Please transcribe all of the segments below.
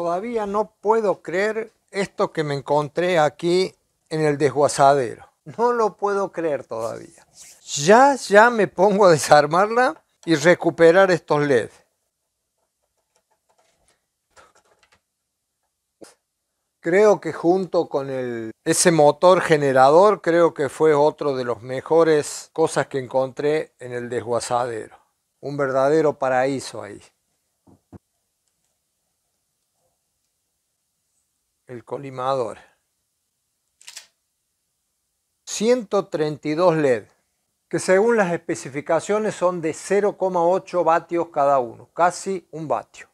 Todavía no puedo creer esto que me encontré aquí en el desguazadero. No lo puedo creer todavía. Ya, ya me pongo a desarmarla y recuperar estos LEDs. Creo que junto con ese motor generador, creo que fue otro de los mejores cosas que encontré en el desguazadero. Un verdadero paraíso ahí. el colimador. 132 LED, que según las especificaciones son de 0,8 vatios cada uno, casi un vatio.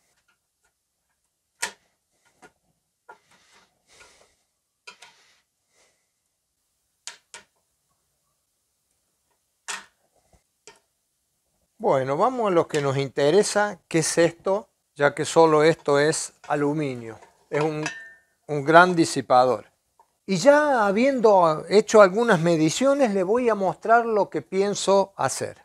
Bueno, vamos a lo que nos interesa, que es esto, ya que solo esto es aluminio. Es un un gran disipador. Y ya habiendo hecho algunas mediciones, le voy a mostrar lo que pienso hacer.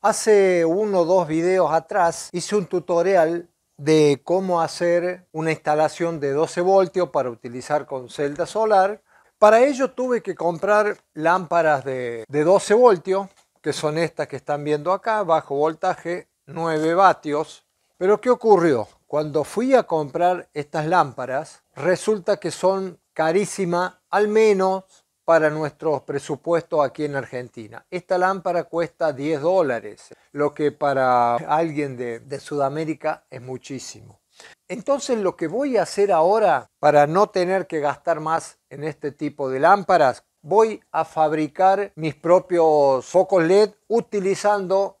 Hace uno o dos videos atrás hice un tutorial de cómo hacer una instalación de 12 voltios para utilizar con celda solar. Para ello tuve que comprar lámparas de, de 12 voltios, que son estas que están viendo acá, bajo voltaje, 9 vatios. Pero ¿qué ocurrió? Cuando fui a comprar estas lámparas, resulta que son carísimas, al menos para nuestros presupuestos aquí en Argentina. Esta lámpara cuesta 10 dólares, lo que para alguien de, de Sudamérica es muchísimo. Entonces lo que voy a hacer ahora para no tener que gastar más en este tipo de lámparas, voy a fabricar mis propios focos LED utilizando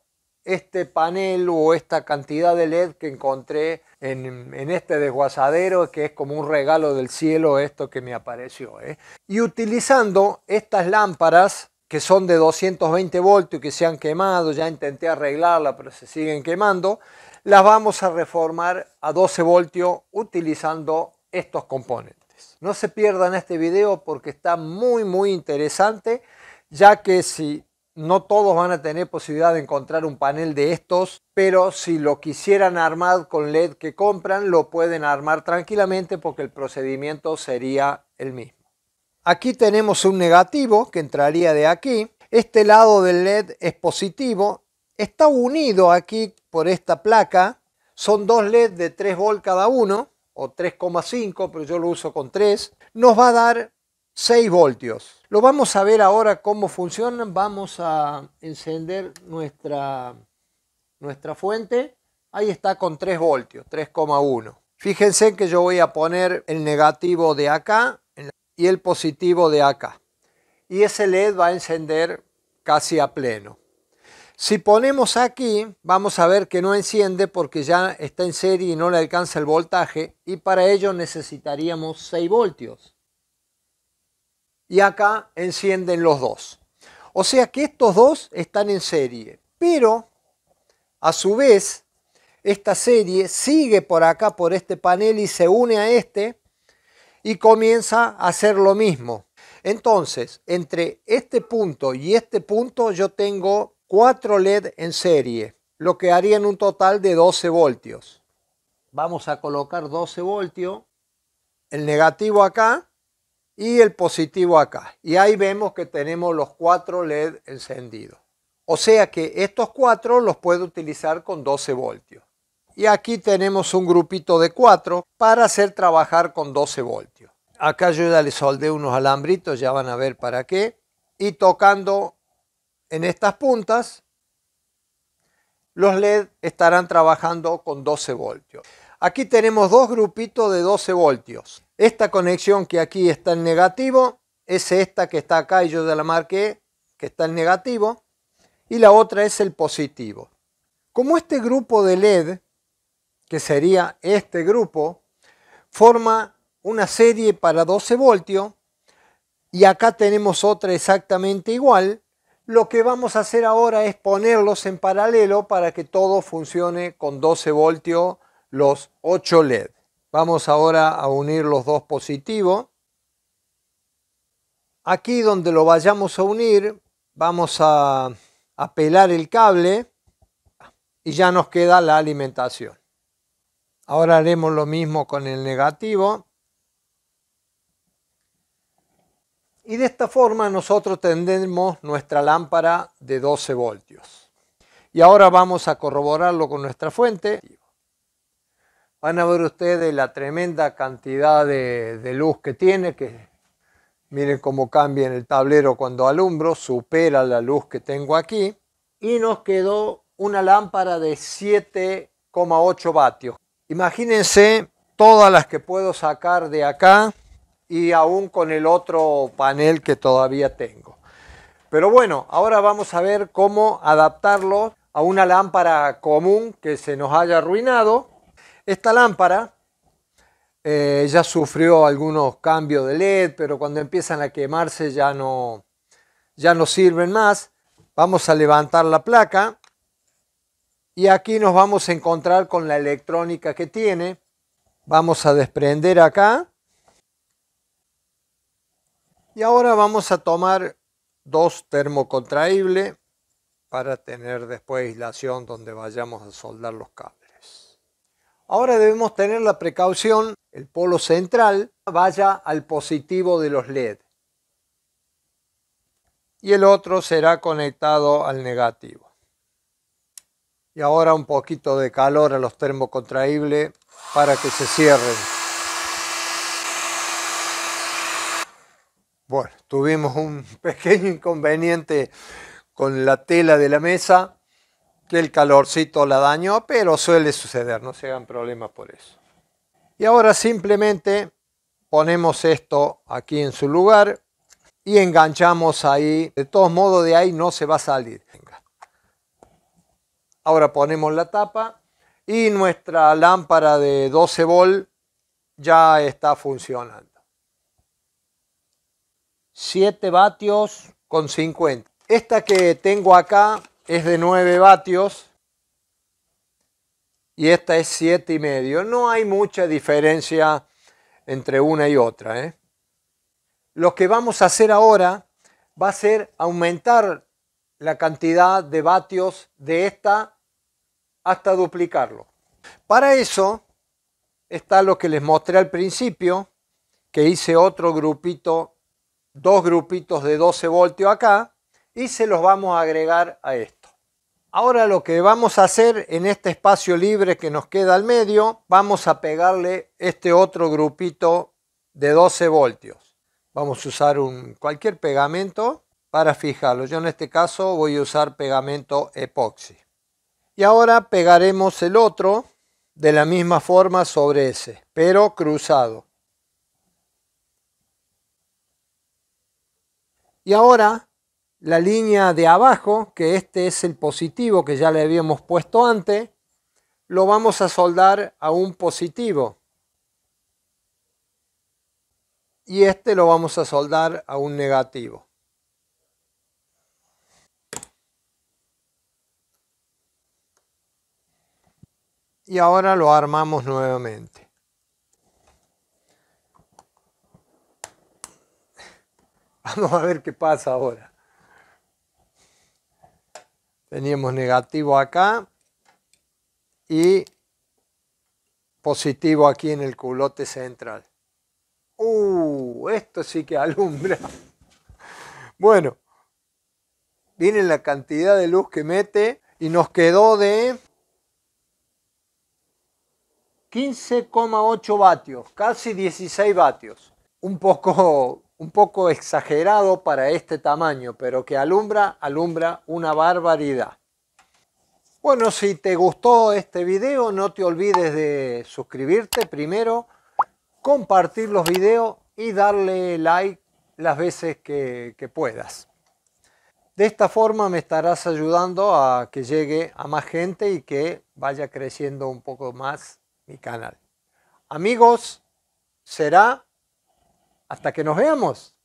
este panel o esta cantidad de LED que encontré en, este desguazadero, que es como un regalo del cielo esto que me apareció. ¿eh? Y utilizando estas lámparas que son de 220 voltios y que se han quemado, ya intenté arreglarla pero se siguen quemando, las vamos a reformar a 12 voltios utilizando estos componentes. No se pierdan este video porque está muy muy interesante, ya que si no todos van a tener posibilidad de encontrar un panel de estos, pero si lo quisieran armar con LED que compran, lo pueden armar tranquilamente porque el procedimiento sería el mismo. Aquí tenemos un negativo que entraría de aquí. Este lado del LED es positivo. Está unido aquí por esta placa. Son dos leds de 3 volt cada uno, o 3,5, pero yo lo uso con 3. Nos va a dar 6 voltios. Lo vamos a ver ahora cómo funciona. Vamos a encender nuestra, nuestra fuente. Ahí está con 3 voltios, 3,1. Fíjense que yo voy a poner el negativo de acá y el positivo de acá. Y ese LED va a encender casi a pleno. Si ponemos aquí, vamos a ver que no enciende porque ya está en serie y no le alcanza el voltaje. Y para ello necesitaríamos 6 voltios y acá encienden los dos. O sea que estos dos están en serie, pero a su vez esta serie sigue por acá, por este panel y se une a este y comienza a hacer lo mismo. Entonces, entre este punto y este punto yo tengo cuatro LED en serie, lo que haría en un total de 12 voltios. Vamos a colocar 12 voltios, el negativo acá y el positivo acá. Y ahí vemos que tenemos los cuatro LED encendidos. O sea que estos cuatro los puedo utilizar con 12 voltios. Y aquí tenemos un grupito de cuatro para hacer trabajar con 12 voltios. Acá yo ya le soldé unos alambritos, ya van a ver para qué. Y tocando en estas puntas, los LED estarán trabajando con 12 voltios. Aquí tenemos dos grupitos de 12 voltios. Esta conexión que aquí está en negativo es esta que está acá y yo ya la marqué, que está en negativo. Y la otra es el positivo. Como este grupo de LED, que sería este grupo, forma una serie para 12 voltios y acá tenemos otra exactamente igual, lo que vamos a hacer ahora es ponerlos en paralelo para que todo funcione con 12 voltios los 8 LED. Vamos ahora a unir los dos positivos. Aquí donde lo vayamos a unir, vamos a, a pelar el cable y ya nos queda la alimentación. Ahora haremos lo mismo con el negativo. Y de esta forma nosotros tendremos nuestra lámpara de 12 voltios. Y ahora vamos a corroborarlo con nuestra fuente. Van a ver ustedes la tremenda cantidad de, luz que tiene, que miren cómo cambia en el tablero cuando alumbro, supera la luz que tengo aquí. Y nos quedó una lámpara de 7,8 vatios. Imagínense todas las que puedo sacar de acá y aún con el otro panel que todavía tengo. Pero bueno, ahora vamos a ver cómo adaptarlo a una lámpara común que se nos haya arruinado esta lámpara eh, ya sufrió algunos cambios de LED, pero cuando empiezan a quemarse ya no, ya no sirven más. Vamos a levantar la placa y aquí nos vamos a encontrar con la electrónica que tiene. Vamos a desprender acá. Y ahora vamos a tomar dos termocontraíbles para tener después aislación donde vayamos a soldar los cables. Ahora debemos tener la precaución, el polo central vaya al positivo de los LED y el otro será conectado al negativo. Y ahora un poquito de calor a los termocontraíbles para que se cierren. Bueno, tuvimos un pequeño inconveniente con la tela de la mesa, que el calorcito la dañó, pero suele suceder, no se hagan problemas por eso. Y ahora simplemente ponemos esto aquí en su lugar y enganchamos ahí. De todos modos de ahí no se va a salir. Ahora ponemos la tapa y nuestra lámpara de 12 volt ya está funcionando. 7 vatios con 50. Esta que tengo acá es de 9 vatios y esta es 7 y medio. No hay mucha diferencia entre una y otra. ¿eh? Lo que vamos a hacer ahora va a ser aumentar la cantidad de vatios de esta hasta duplicarlo. Para eso está lo que les mostré al principio, que hice otro grupito, dos grupitos de 12 voltios acá, y se los vamos a agregar a este. Ahora lo que vamos a hacer en este espacio libre que nos queda al medio, vamos a pegarle este otro grupito de 12 voltios. Vamos a usar un, cualquier pegamento para fijarlo. Yo en este caso voy a usar pegamento epoxi. Y ahora pegaremos el otro de la misma forma sobre ese, pero cruzado. Y ahora la línea de abajo, que este es el positivo que ya le habíamos puesto antes, lo vamos a soldar a un positivo. Y este lo vamos a soldar a un negativo. Y ahora lo armamos nuevamente. Vamos a ver qué pasa ahora. Teníamos negativo acá y positivo aquí en el culote central. ¡Uh! Esto sí que alumbra. Bueno, viene la cantidad de luz que mete y nos quedó de 15,8 vatios, casi 16 vatios. Un poco un poco exagerado para este tamaño, pero que alumbra, alumbra una barbaridad. Bueno, si te gustó este video, no te olvides de suscribirte primero, compartir los videos y darle like las veces que, que puedas. De esta forma me estarás ayudando a que llegue a más gente y que vaya creciendo un poco más mi canal. Amigos, será hasta que nos veamos.